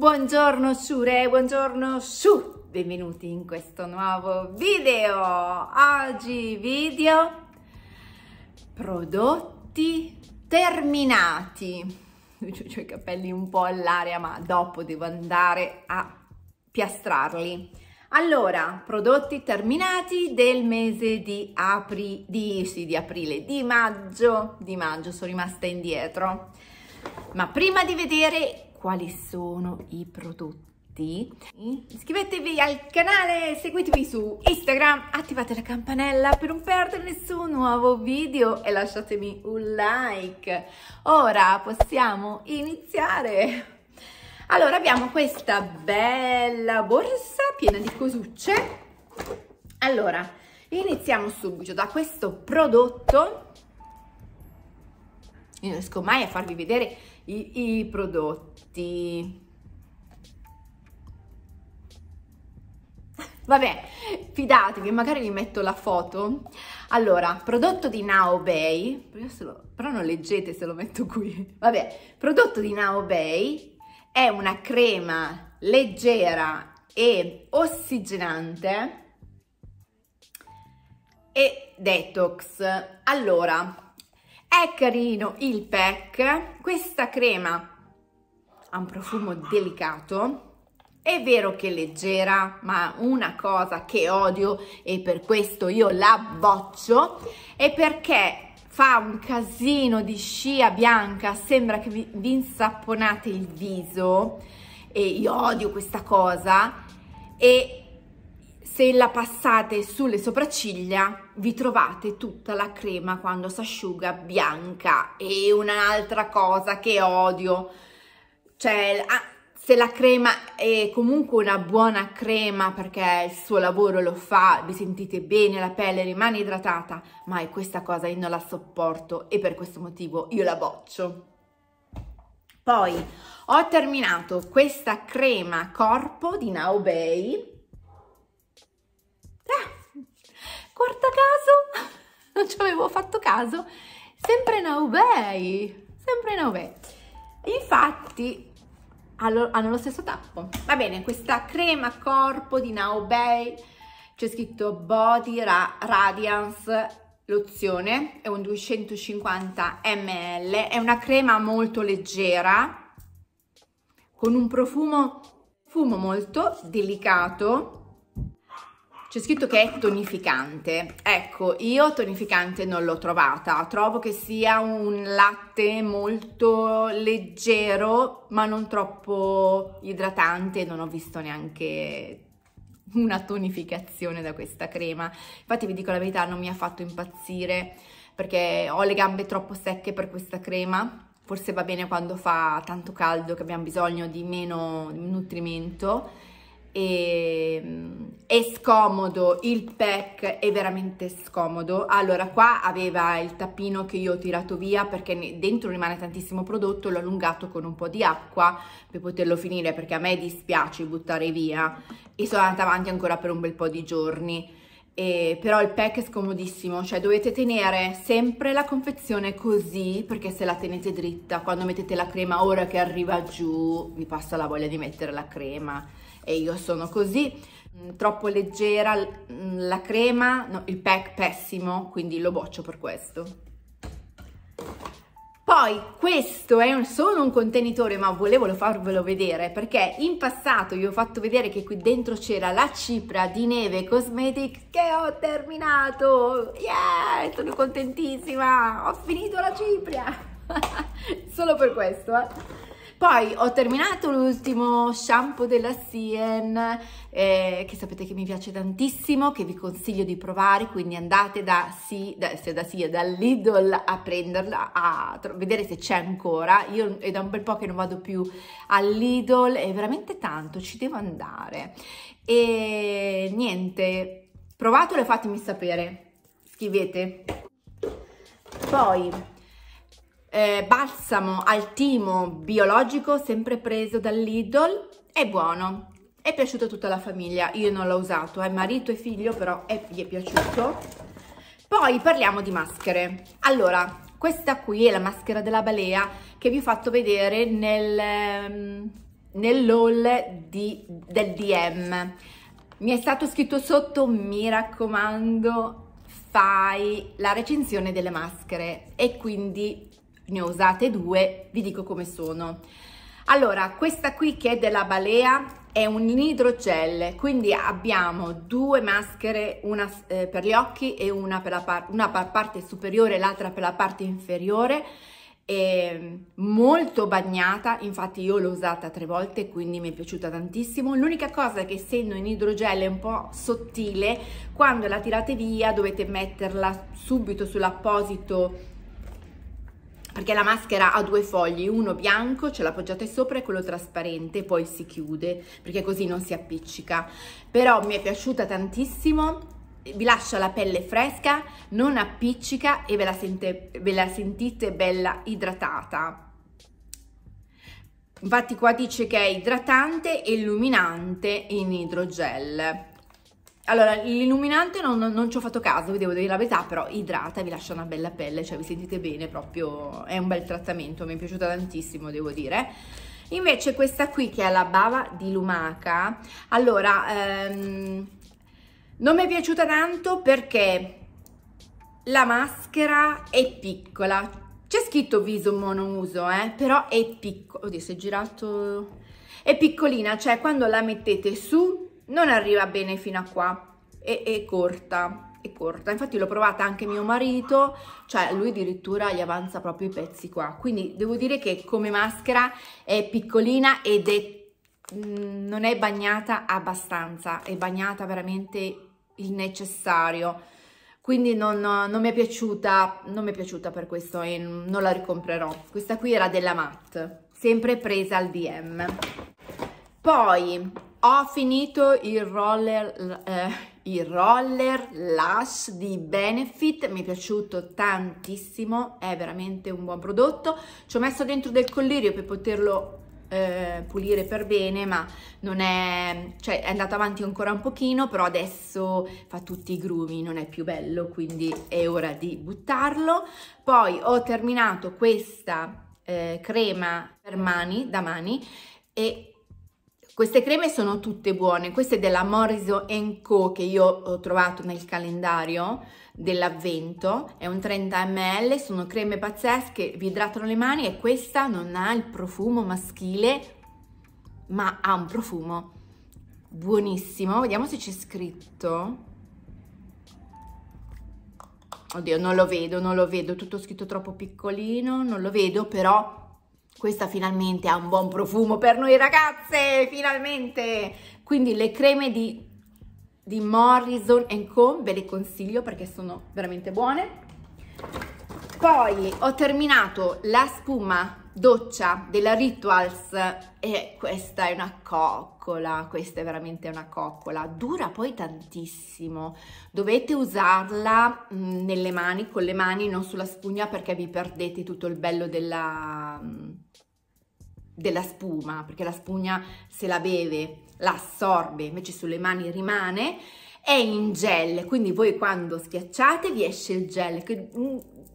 Buongiorno su Re, buongiorno Su, benvenuti in questo nuovo video. Oggi video prodotti terminati. Ho i capelli un po' all'aria, ma dopo devo andare a piastrarli. Allora, prodotti terminati del mese di, apri, di, sì, di aprile, di maggio, di maggio sono rimasta indietro. Ma prima di vedere quali sono i prodotti. Iscrivetevi al canale, seguitemi su Instagram, attivate la campanella per non perdere nessun nuovo video e lasciatemi un like. Ora possiamo iniziare! Allora abbiamo questa bella borsa piena di cosucce. Allora, iniziamo subito da questo prodotto. Io non riesco mai a farvi vedere i, i prodotti gusti. Vabbè, fidatevi, magari vi metto la foto. Allora, prodotto di Naobei, però non leggete se lo metto qui. Vabbè, prodotto di Naobei è una crema leggera e ossigenante e detox. Allora, è carino il pack, questa crema ha un profumo delicato è vero che è leggera, ma una cosa che odio e per questo io la boccio è perché fa un casino di scia bianca, sembra che vi, vi insapponate il viso e io odio questa cosa e se la passate sulle sopracciglia vi trovate tutta la crema quando si asciuga bianca e un'altra cosa che odio cioè ah, se la crema è comunque una buona crema perché il suo lavoro lo fa, vi sentite bene, la pelle rimane idratata, ma è questa cosa io non la sopporto e per questo motivo io la boccio. Poi ho terminato questa crema corpo di Naobei. Ah, guarda caso, non ci avevo fatto caso, sempre Naobei, sempre Naobei. Infatti hanno lo stesso tappo. Va bene, questa crema corpo di Now Bay, c'è scritto Body Ra Radiance lozione, è un 250 ml, è una crema molto leggera, con un profumo, profumo molto delicato, c'è scritto che è tonificante. Ecco, io tonificante non l'ho trovata. Trovo che sia un latte molto leggero, ma non troppo idratante. Non ho visto neanche una tonificazione da questa crema. Infatti vi dico la verità, non mi ha fatto impazzire perché ho le gambe troppo secche per questa crema. Forse va bene quando fa tanto caldo che abbiamo bisogno di meno nutrimento e, ehm, è scomodo, il pack è veramente scomodo. Allora qua aveva il tappino che io ho tirato via perché dentro rimane tantissimo prodotto, l'ho allungato con un po' di acqua per poterlo finire perché a me dispiace buttare via e sono andata avanti ancora per un bel po' di giorni. E, però il pack è scomodissimo, cioè dovete tenere sempre la confezione così perché se la tenete dritta quando mettete la crema ora che arriva giù vi passa la voglia di mettere la crema e io sono così, mm, troppo leggera mm, la crema, no, il pack pessimo, quindi lo boccio per questo. Poi questo è un, solo un contenitore ma volevo farvelo vedere perché in passato vi ho fatto vedere che qui dentro c'era la cipra di neve cosmetic che ho terminato, yeah, sono contentissima, ho finito la cipria, solo per questo eh. Poi ho terminato l'ultimo shampoo della Sien, eh, che sapete che mi piace tantissimo, che vi consiglio di provare, quindi andate da Sien, da, se da Sien, da Lidl a prenderla, a, a vedere se c'è ancora. Io è da un bel po' che non vado più a Lidl, è veramente tanto, ci devo andare. E niente, provatelo e fatemi sapere, scrivete. Poi eh, balsamo al timo biologico sempre preso dall'Idol, è buono, è piaciuto a tutta la famiglia, io non l'ho usato, è eh, marito e figlio però è, gli è piaciuto. Poi parliamo di maschere. Allora, questa qui è la maschera della balea che vi ho fatto vedere nel, ehm, nell'haul del DM. Mi è stato scritto sotto, mi raccomando, fai la recensione delle maschere e quindi ne ho usate due, vi dico come sono. Allora, questa qui che è della Balea è un idrogel, quindi abbiamo due maschere, una eh, per gli occhi e una per la par una per parte superiore e l'altra per la parte inferiore, molto bagnata, infatti io l'ho usata tre volte quindi mi è piaciuta tantissimo. L'unica cosa che essendo in idrogel è un po' sottile, quando la tirate via dovete metterla subito sull'apposito perché la maschera ha due fogli, uno bianco, ce l'appoggiate sopra e quello trasparente, poi si chiude perché così non si appiccica. Però mi è piaciuta tantissimo, vi lascia la pelle fresca, non appiccica e ve la, sente, ve la sentite bella idratata. Infatti qua dice che è idratante e illuminante in idrogel. Allora, l'illuminante non, non, ci ho fatto caso, vi devo dire la verità, però idrata, vi lascia una bella pelle, cioè vi sentite bene, proprio è un bel trattamento, mi è piaciuta tantissimo, devo dire. Invece questa qui che è la bava di lumaca, allora, ehm, non mi è piaciuta tanto perché la maschera è piccola, c'è scritto viso monouso, eh, però è piccola, oddio si è girato, è piccolina, cioè quando la mettete su non arriva bene fino a qua, è, è corta, è corta. Infatti l'ho provata anche mio marito, cioè lui addirittura gli avanza proprio i pezzi qua. Quindi devo dire che come maschera è piccolina ed è, mm, non è bagnata abbastanza, è bagnata veramente il necessario. Quindi non, non, mi è piaciuta, non mi è piaciuta per questo e non la ricomprerò. Questa qui era della matte sempre presa al DM. Poi ho finito il roller, eh, il roller Lush di Benefit, mi è piaciuto tantissimo, è veramente un buon prodotto. Ci ho messo dentro del collirio per poterlo eh, pulire per bene, ma non è, cioè, è andato avanti ancora un pochino, però adesso fa tutti i grumi, non è più bello, quindi è ora di buttarlo. Poi ho terminato questa eh, crema per mani, da mani, e queste creme sono tutte buone, questa è della Morriso Co che io ho trovato nel calendario dell'avvento, è un 30 ml, sono creme pazzesche, vi idratano le mani e questa non ha il profumo maschile ma ha un profumo buonissimo, vediamo se c'è scritto. Oddio, non lo vedo, non lo vedo, tutto scritto troppo piccolino, non lo vedo, però questa finalmente ha un buon profumo per noi ragazze, finalmente! Quindi le creme di, di Morrison Co. ve le consiglio perché sono veramente buone. Poi ho terminato la spuma doccia della Rituals e questa è una coccola, questa è veramente una coccola, dura poi tantissimo, dovete usarla mm, nelle mani, con le mani, non sulla spugna perché vi perdete tutto il bello della mm, della spuma, perché la spugna se la beve, la assorbe, invece sulle mani rimane, è in gel, quindi voi quando schiacciate vi esce il gel, che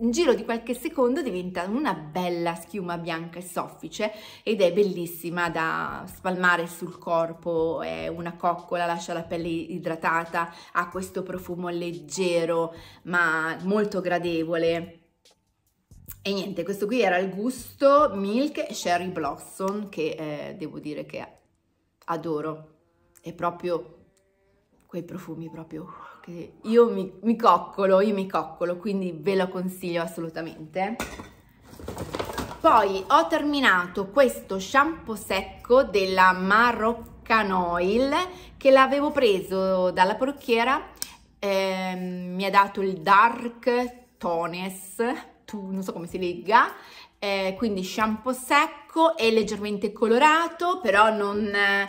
in giro di qualche secondo diventa una bella schiuma bianca e soffice ed è bellissima da spalmare sul corpo, è una coccola, lascia la pelle idratata, ha questo profumo leggero ma molto gradevole e niente, questo qui era il gusto Milk Sherry Blossom che eh, devo dire che adoro. È proprio quei profumi proprio che io mi, mi coccolo, io mi coccolo, quindi ve lo consiglio assolutamente. Poi ho terminato questo shampoo secco della Maroccan Oil che l'avevo preso dalla parrucchiera, eh, mi ha dato il Dark Tones tu, non so come si legga, eh, quindi shampoo secco e leggermente colorato, però non, eh,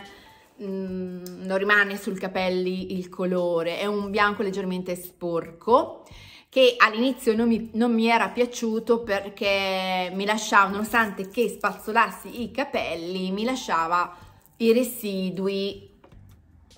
mm, mh, non rimane sul capelli il colore, è un bianco leggermente sporco che all'inizio non, non mi, era piaciuto perché mi lasciava, nonostante che spazzolassi i capelli, mi lasciava i residui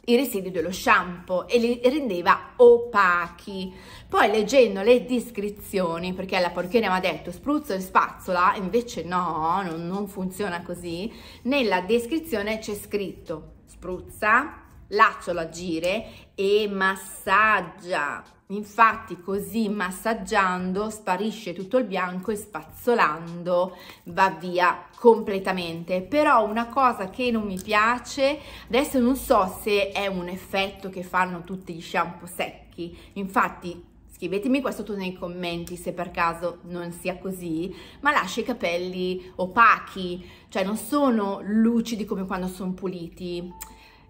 i residui dello shampoo e li rendeva opachi. Poi leggendo le descrizioni, perché la porchina mi ha detto spruzzo e spazzola, invece no, non, non funziona così, nella descrizione c'è scritto spruzza lacciola gire e massaggia. Infatti così massaggiando sparisce tutto il bianco e spazzolando va via completamente. Però una cosa che non mi piace, adesso non so se è un effetto che fanno tutti gli shampoo secchi, infatti Scrivetemi qua sotto nei commenti se per caso non sia così, ma lascia i capelli opachi, cioè non sono lucidi come quando sono puliti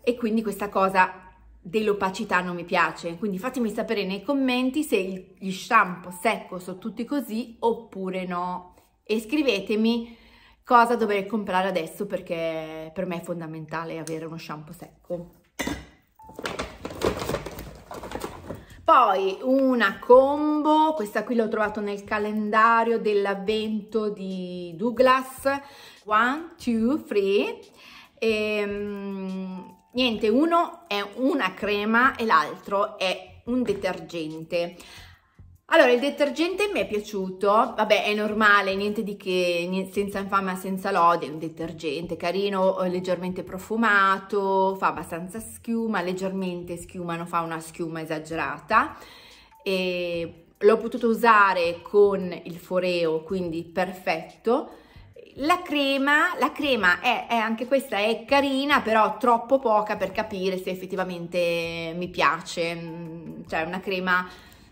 e quindi questa cosa dell'opacità non mi piace. Quindi fatemi sapere nei commenti se gli shampoo secco sono tutti così oppure no. E scrivetemi cosa dovrei comprare adesso perché per me è fondamentale avere uno shampoo secco. Poi una combo, questa qui l'ho trovata nel calendario dell'avvento di Douglas, 1, 2, 3, niente, uno è una crema e l'altro è un detergente. Allora, il detergente mi è piaciuto, vabbè è normale, niente di che, senza infamia, senza lode, è un detergente carino, leggermente profumato, fa abbastanza schiuma, leggermente schiuma, non fa una schiuma esagerata. E l'ho potuto usare con il foreo, quindi perfetto la crema, la crema è, è, anche questa è carina, però troppo poca per capire se effettivamente mi piace. Mm, cioè, una crema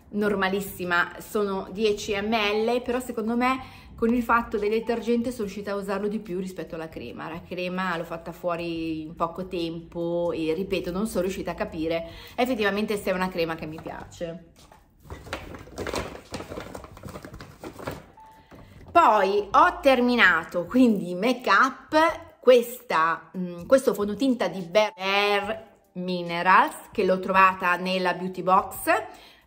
normalissima, sono 10 ml, però secondo me con il fatto del detergente sono riuscita a usarlo di più rispetto alla crema. La crema l'ho fatta fuori in poco tempo e ripeto, non sono riuscita a capire effettivamente se è una crema che mi piace. poi ho terminato quindi make up questa, mh, mm, questo fondotinta di Bare Minerals che l'ho trovata nella beauty box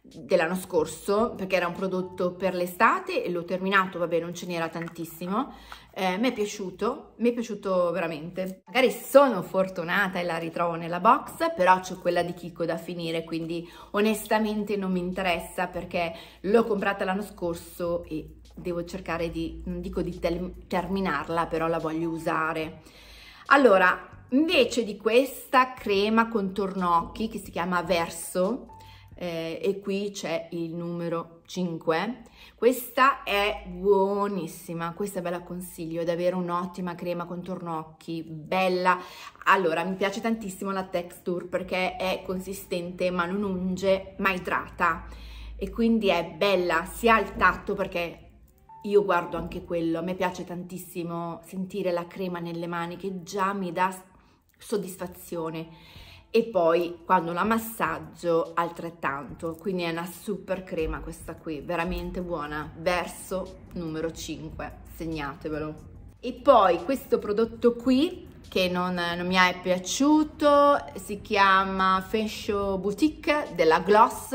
dell'anno scorso perché era un prodotto per l'estate e l'ho terminato, vabbè non ce n'era tantissimo eh, mi è piaciuto, mi è piaciuto veramente. Magari sono fortunata e la ritrovo nella box, però c'è quella di Kiko da finire, quindi onestamente non mi interessa perché l'ho comprata l'anno scorso e devo cercare di, non dico di terminarla, però la voglio usare. Allora, invece di questa crema contorno occhi che si chiama Verso, eh, e qui c'è il numero 5 questa è buonissima questa ve la consiglio è davvero un'ottima crema contorno occhi bella allora mi piace tantissimo la texture perché è consistente ma non unge ma idrata e quindi è bella sia al tatto perché io guardo anche quello, a me piace tantissimo sentire la crema nelle mani che già mi dà soddisfazione e poi quando la massaggio altrettanto, quindi è una super crema questa qui, veramente buona, verso numero 5, segnatevelo. E poi questo prodotto qui che non, non, mi è piaciuto, si chiama Fascio Boutique della Gloss,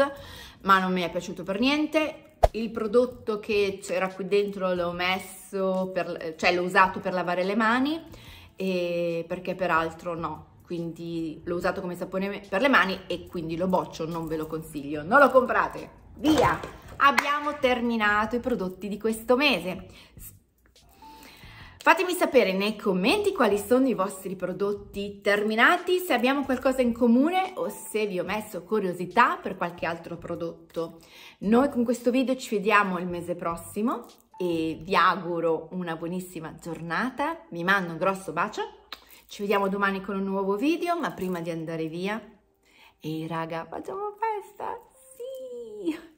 ma non mi è piaciuto per niente. Il prodotto che c'era qui dentro l'ho messo, per, cioè l'ho usato per lavare le mani, perché peraltro no, quindi l'ho usato come sapone per le mani e quindi lo boccio, non ve lo consiglio, non lo comprate, via! Abbiamo terminato i prodotti di questo mese. Fatemi sapere nei commenti quali sono i vostri prodotti terminati, se abbiamo qualcosa in comune o se vi ho messo curiosità per qualche altro prodotto. Noi con questo video ci vediamo il mese prossimo e vi auguro una buonissima giornata. Vi mando un grosso bacio ci vediamo domani con un nuovo video, ma prima di andare via... Ehi raga, facciamo festa! Sì!